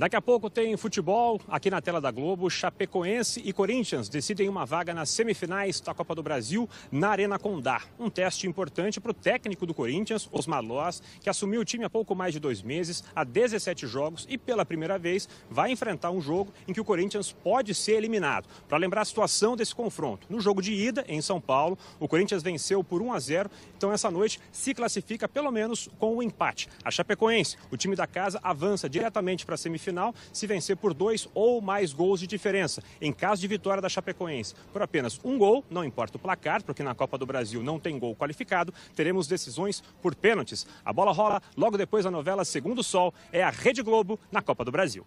Daqui a pouco tem futebol aqui na tela da Globo. Chapecoense e Corinthians decidem uma vaga nas semifinais da Copa do Brasil na Arena Condá. Um teste importante para o técnico do Corinthians, Osmar Loz, que assumiu o time há pouco mais de dois meses, há 17 jogos e pela primeira vez vai enfrentar um jogo em que o Corinthians pode ser eliminado. Para lembrar a situação desse confronto, no jogo de ida em São Paulo, o Corinthians venceu por 1 a 0, então essa noite se classifica pelo menos com o um empate. A Chapecoense, o time da casa, avança diretamente para a semifinal final se vencer por dois ou mais gols de diferença. Em caso de vitória da Chapecoense por apenas um gol, não importa o placar, porque na Copa do Brasil não tem gol qualificado, teremos decisões por pênaltis. A bola rola logo depois da novela Segundo Sol, é a Rede Globo na Copa do Brasil.